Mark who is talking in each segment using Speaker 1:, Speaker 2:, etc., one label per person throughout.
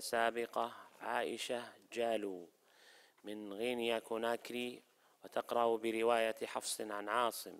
Speaker 1: السابقة عائشة جالو من غينيا كوناكري وتقرأ برواية حفص عن عاصم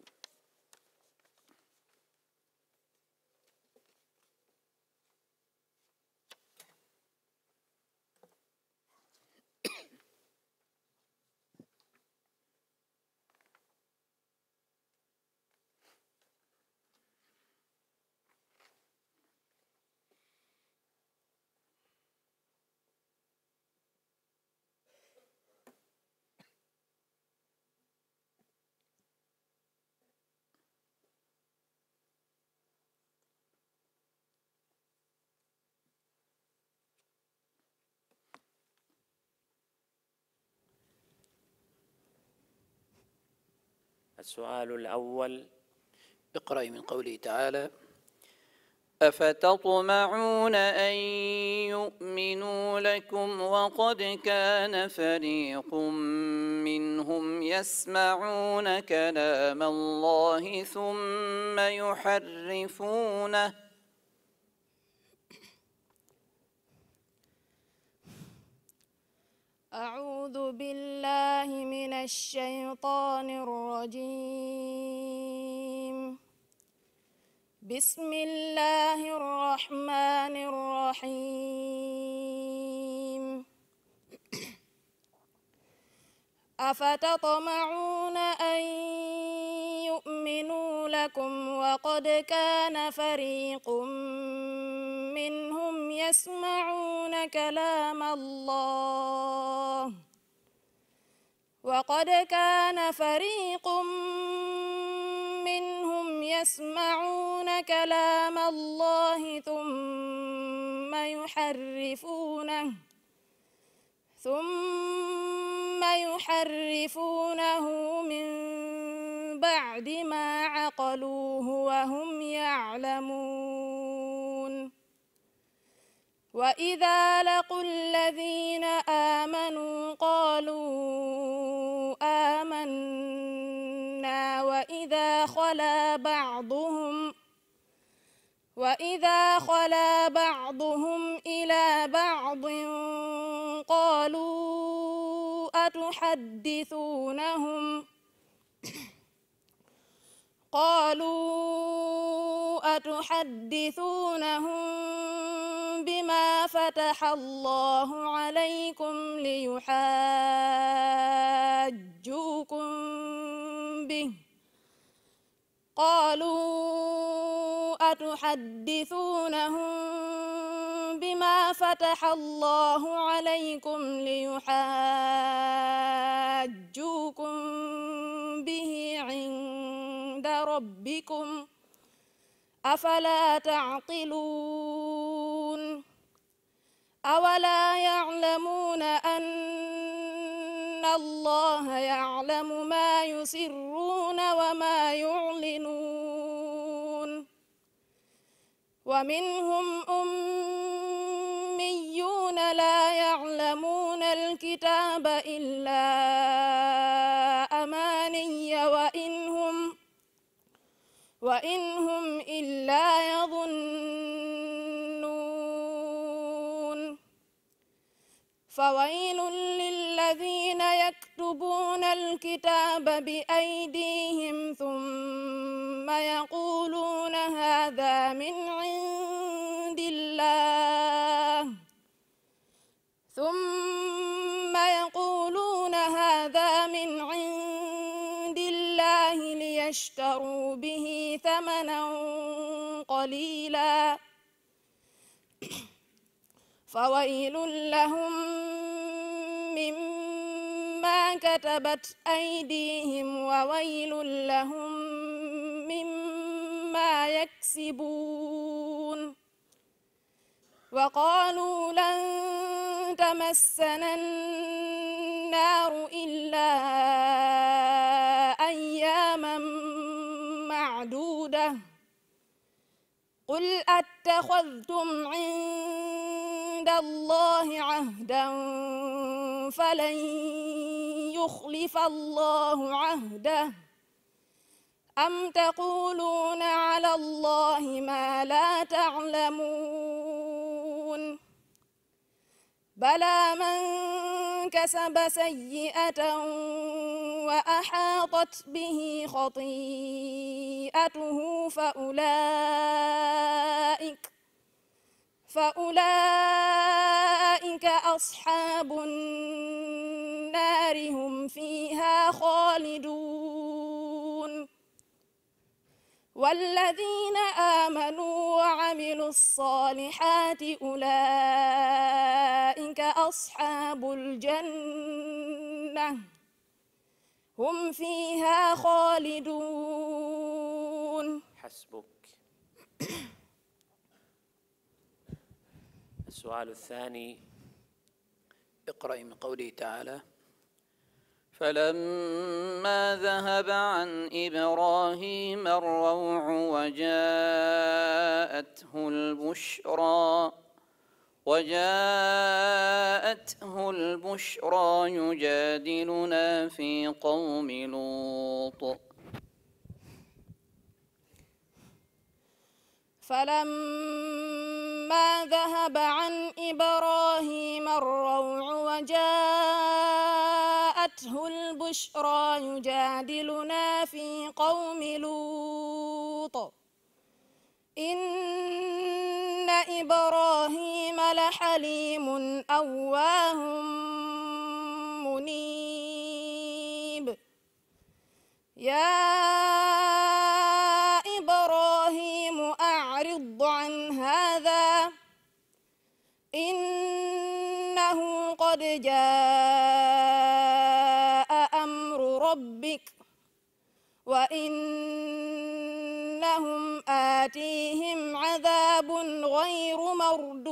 Speaker 1: السؤال الأول اقرأ من قوله تعالى أفتطمعون أن يؤمنوا لكم وقد كان فريق منهم يسمعون كلام الله ثم يحرفونه
Speaker 2: أعوذ بالله من الشيطان الرجيم بسم الله الرحمن الرحيم أفتطمعون أن يؤمنوا لكم وقد كان فريق منهم يسمعون كلام الله وقد كان فريق منهم يسمعون كلام الله ثم يحرفونه ثم يحرفونه من بعد ما عقلوه وهم يعلمون وإذا لقوا الذين وإذا خلا بعضهم إلى بعض قالوا أتحدثونهم قالوا أتحدثونهم بما فتح الله عليكم ليحاجوكم به قالوا وتحدثونهم بما فتح الله عليكم ليحاجوكم به عند ربكم أفلا تعقلون أولا يعلمون أن الله يعلم ما يسرون ومنهم أميون لا يعلمون الكتاب إلا أماني وإن هم وإن هم إلا يظنون فويل للذين يكتبون الكتاب بأيديهم ثم يقولون هذا من اشتروا به ثمنا قليلا فويل لهم مما كتبت أيديهم وويل لهم مما يكسبون وقالوا لن تمسنا النار إلا قل أتخذتم عند الله عهدا فلن يخلف الله عهده أم تقولون على الله ما لا تعلمون بلى من كسب سيئة وأحاطت به خطيئته فأولئك فأولئك أصحاب النار هم فيها خالدون والذين آمنوا وعملوا الصالحات أولئك أصحاب الجنة هم فيها خالدون
Speaker 1: حسبك السؤال الثاني اقرأ من قوله تعالى فلما ذهب عن إبراهيم الروع وجاءته البشرى وجاءته البشرى يجادلنا في قوم لوط
Speaker 2: فلما ذهب عن إبراهيم الروع وجاءته البشرى يجادلنا في قوم لوط إن إبراهيم لحليم أواه منيب يا إبراهيم أعرض عن هذا إنه قد جاء أمر ربك وإنهم آتيهم عذاب غير مردود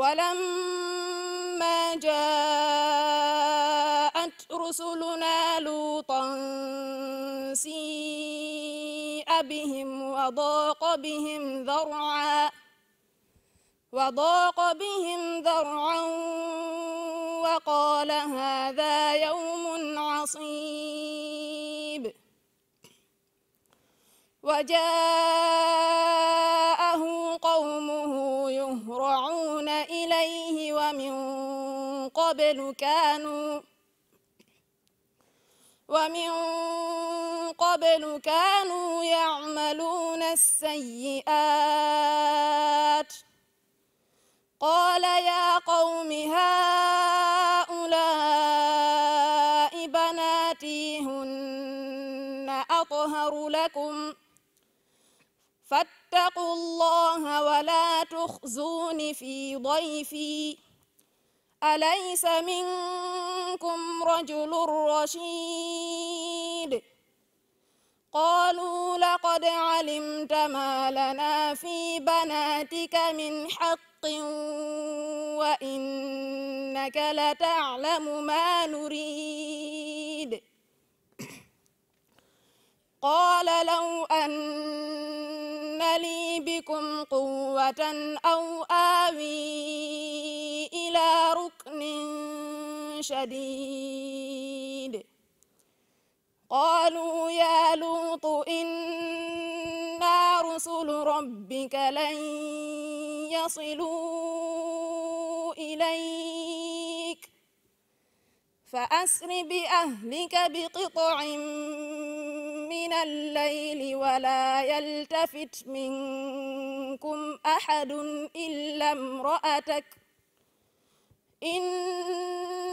Speaker 2: ولما جاءت رسلنا لوطا سيء بهم وضاق بهم ذرعا وضاق بهم ذرعا وقال هذا يوم عصيب وجاء قبل كانوا ومن قبل كانوا يعملون السيئات قال يا قوم هؤلاء بناتي هن أطهر لكم فاتقوا الله ولا تخزون في ضيفي أليس منكم رجل رشيد قالوا لقد علمت ما لنا في بناتك من حق وإنك لتعلم ما نريد قال لو أن لي بكم قوة شديد قالوا يا لوط إنا رسل ربك لن يصلوا إليك فأسر بأهلك بقطع من الليل ولا يلتفت منكم أحد إلا امرأتك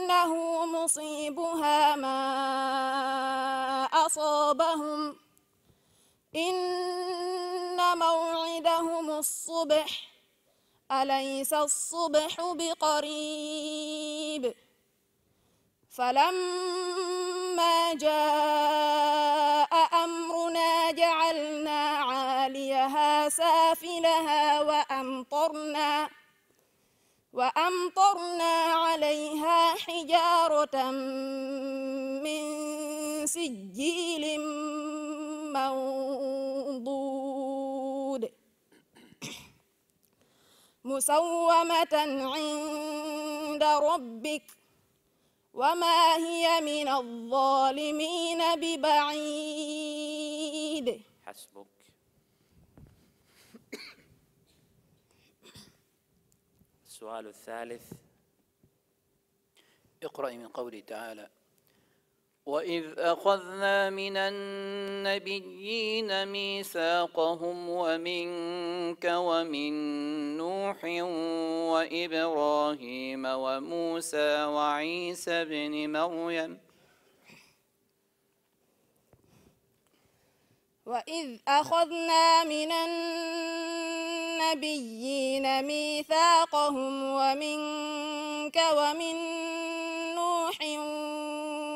Speaker 2: إنه مصيبها ما أصابهم إن موعدهم الصبح أليس الصبح بقريب فلما جاء أمرنا جعلنا عاليها سافلها وأمطرنا وأمطرنا عليها حجارة من سجيل منضود مسومة عند ربك وما هي من الظالمين ببعيد
Speaker 1: حسبك السؤال الثالث اقرأ من قوله تعالى وإذ أخذنا من النبيين ميثاقهم ومنك ومن نوح وإبراهيم وموسى وعيسى بن مريم
Speaker 2: وإذ أخذنا من النبيين ميثاقهم ومنك ومن نوح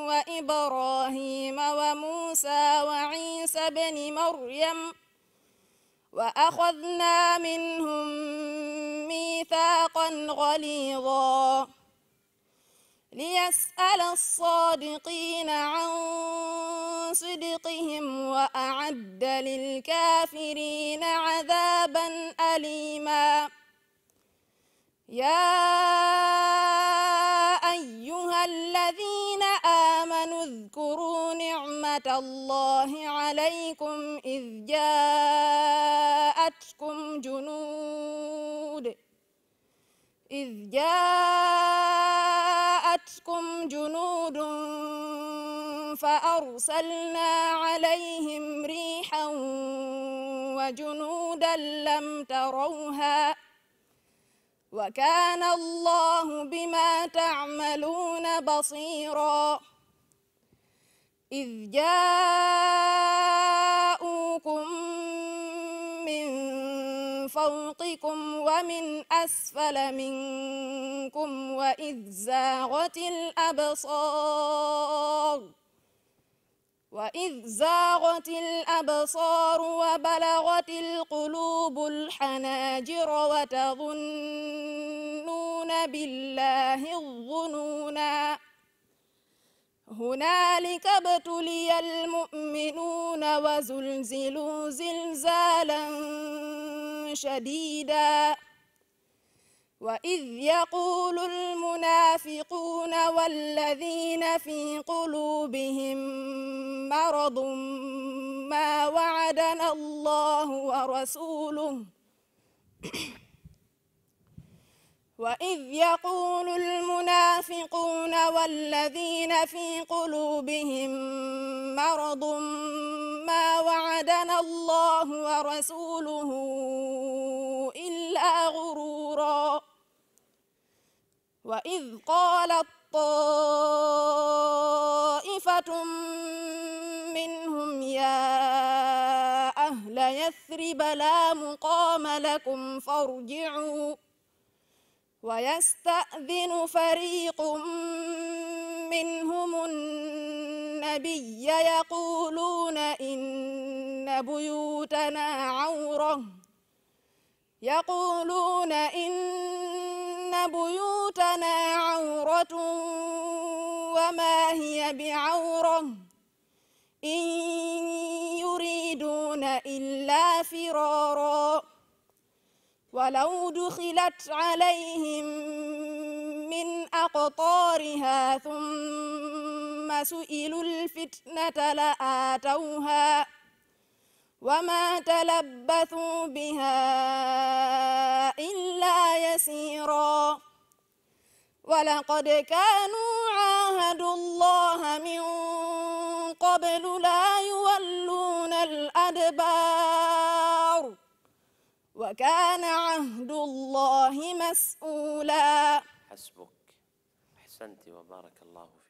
Speaker 2: وإبراهيم وموسى وعيسى بن مريم وأخذنا منهم ميثاقا غليظا ليسأل الصادقين عن صدقهم وأ أعد للكافرين عذابا أليما يا أيها الذين آمنوا اذكروا نعمة الله عليكم إذ جاءتكم جنود إذ جاءتكم جنود فأرسلنا جنودا لم تروها وكان الله بما تعملون بصيرا إذ جاءوكم من فوقكم ومن أسفل منكم وإذ زاغت الأبصار وإذ زاغت الأبصار وبلغت القلوب الحناجر وتظنون بالله الظنونا هنالك ابتلي المؤمنون وزلزلوا زلزالا شديدا وإذ يقول المنافقون والذين في قلوبهم مرض ما وعدنا الله ورسوله وإذ يقول المنافقون والذين في قلوبهم مرض ما وعدنا الله ورسوله إلا غرورا وإذ قال الطائف يثرب لا مقام لكم فارجعوا ويستأذن فريق منهم النبي يقولون إن بيوتنا عورة يقولون إن بيوتنا عورة وما هي بعورة إن إلا فرارا ولو دخلت عليهم من أقطارها ثم سئلوا الفتنة لآتوها وما تلبثوا بها إلا يسيرا ولقد كانوا عاهدوا الله من قبل لا يولون الأرض الكبار وكان عهد الله مسؤولا
Speaker 1: حسبك أحسنت وبارك الله